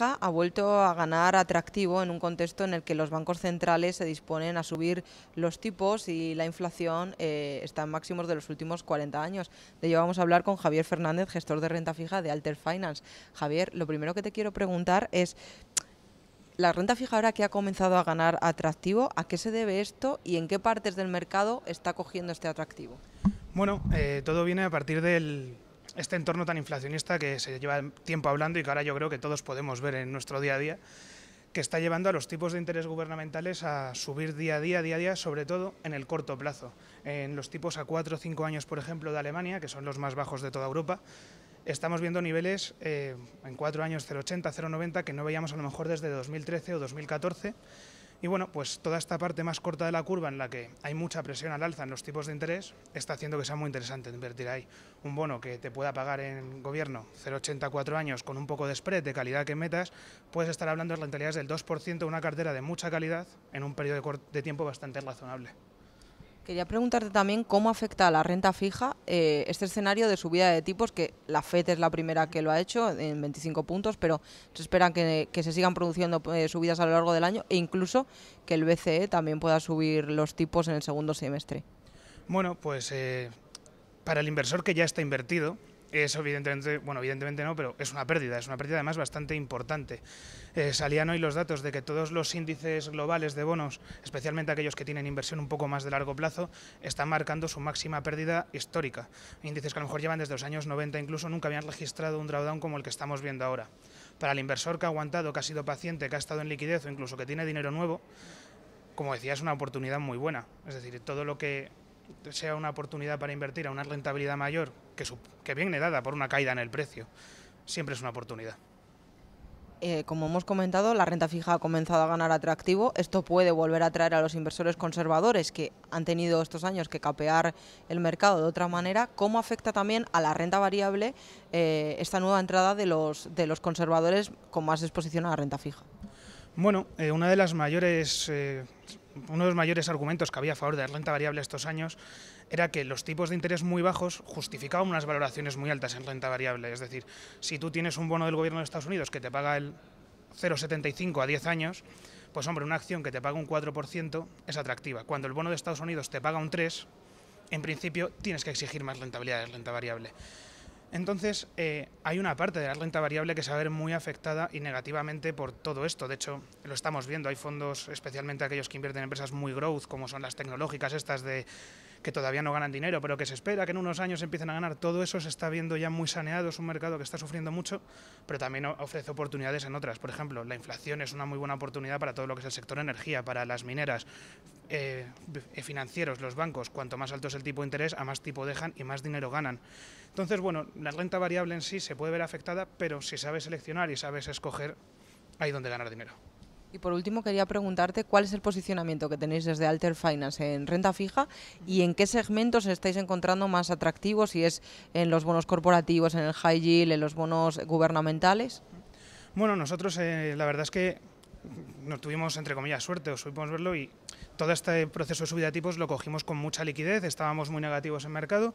ha vuelto a ganar atractivo en un contexto en el que los bancos centrales se disponen a subir los tipos y la inflación eh, está en máximos de los últimos 40 años. De ello vamos a hablar con Javier Fernández, gestor de renta fija de Alter Finance. Javier, lo primero que te quiero preguntar es, la renta fija ahora que ha comenzado a ganar atractivo, ¿a qué se debe esto y en qué partes del mercado está cogiendo este atractivo? Bueno, eh, todo viene a partir del, este entorno tan inflacionista que se lleva tiempo hablando y que ahora yo creo que todos podemos ver en nuestro día a día, que está llevando a los tipos de interés gubernamentales a subir día a día, día a día, sobre todo en el corto plazo. En los tipos a cuatro o cinco años, por ejemplo, de Alemania, que son los más bajos de toda Europa, estamos viendo niveles eh, en cuatro años 0,80, 0,90 que no veíamos a lo mejor desde 2013 o 2014 y bueno, pues toda esta parte más corta de la curva en la que hay mucha presión al alza en los tipos de interés, está haciendo que sea muy interesante invertir ahí. Un bono que te pueda pagar en gobierno 0,84 años con un poco de spread de calidad que metas, puedes estar hablando de rentabilidades del 2%, una cartera de mucha calidad en un periodo de tiempo bastante razonable. Quería preguntarte también cómo afecta a la renta fija eh, este escenario de subida de tipos, que la FED es la primera que lo ha hecho en 25 puntos, pero se espera que, se sigan produciendo eh, subidas a lo largo del año e incluso que el BCE también pueda subir los tipos en el segundo semestre. Bueno, pues eh, para el inversor que ya está invertido, eso evidentemente, bueno, evidentemente no, pero es una pérdida, es una pérdida además bastante importante. Eh, salían hoy los datos de que todos los índices globales de bonos, especialmente aquellos que tienen inversión un poco más de largo plazo, están marcando su máxima pérdida histórica. Índices que a lo mejor llevan desde los años 90 incluso, nunca habían registrado un drawdown como el que estamos viendo ahora. Para el inversor que ha aguantado, que ha sido paciente, que ha estado en liquidez o incluso que tiene dinero nuevo, como decía, es una oportunidad muy buena. Es decir, todo lo que sea una oportunidad para invertir a una rentabilidad mayor, que, que viene dada por una caída en el precio, siempre es una oportunidad. Eh, como hemos comentado, la renta fija ha comenzado a ganar atractivo. Esto puede volver a atraer a los inversores conservadores que han tenido estos años que capear el mercado de otra manera. ¿Cómo afecta también a la renta variable eh, esta nueva entrada de los, de los conservadores con más exposición a la renta fija? Bueno, eh, una de las mayores uno de los mayores argumentos que había a favor de la renta variable estos años era que los tipos de interés muy bajos justificaban unas valoraciones muy altas en renta variable. Es decir, si tú tienes un bono del gobierno de Estados Unidos que te paga el 0,75 a 10 años, pues hombre, una acción que te paga un 4% es atractiva. Cuando el bono de Estados Unidos te paga un 3, en principio tienes que exigir más rentabilidad de renta variable. Entonces, eh, hay una parte de la renta variable que se va a ver muy afectada y negativamente por todo esto. De hecho, lo estamos viendo. Hay fondos, especialmente aquellos que invierten en empresas muy growth, como son las tecnológicas, estas de que todavía no ganan dinero, pero que se espera que en unos años empiecen a ganar. Todo eso se está viendo ya muy saneado, es un mercado que está sufriendo mucho, pero también ofrece oportunidades en otras. Por ejemplo, la inflación es una muy buena oportunidad para todo lo que es el sector energía, para las mineras, eh, eh, financieros, los bancos. Cuanto más alto es el tipo de interés, a más tipo dejan y más dinero ganan. Entonces, bueno, la renta variable en sí se puede ver afectada, pero si sabes seleccionar y sabes escoger, hay donde ganar dinero. Y por último, quería preguntarte cuál es el posicionamiento que tenéis desde Alter Finance en renta fija y en qué segmentos estáis encontrando más atractivos, si es en los bonos corporativos, en el high yield, en los bonos gubernamentales. Bueno, nosotros eh, la verdad es que nos tuvimos, entre comillas, suerte, os supimos verlo y todo este proceso de subida de tipos lo cogimos con mucha liquidez, estábamos muy negativos en mercado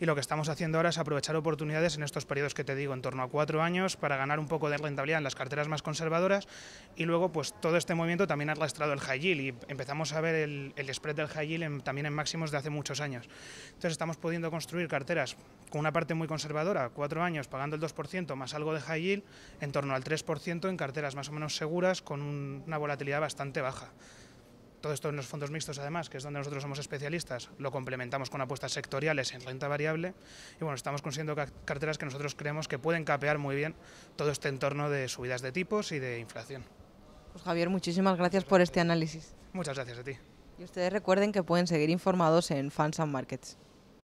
y lo que estamos haciendo ahora es aprovechar oportunidades en estos periodos que te digo, en torno a cuatro años, para ganar un poco de rentabilidad en las carteras más conservadoras y luego pues todo este movimiento también ha arrastrado el high y empezamos a ver el, spread del high también en máximos de hace muchos años. Entonces estamos pudiendo construir carteras con una parte muy conservadora, cuatro años pagando el 2% más algo de high en torno al 3% en carteras más o menos seguras con una volatilidad bastante baja. Todo esto en los fondos mixtos, además, que es donde nosotros somos especialistas, lo complementamos con apuestas sectoriales en renta variable y bueno, estamos consiguiendo carteras que nosotros creemos que pueden capear muy bien todo este entorno de subidas de tipos y de inflación. Pues Javier, muchísimas gracias por este análisis. Muchas gracias a ti. Y ustedes recuerden que pueden seguir informados en Fans and Markets.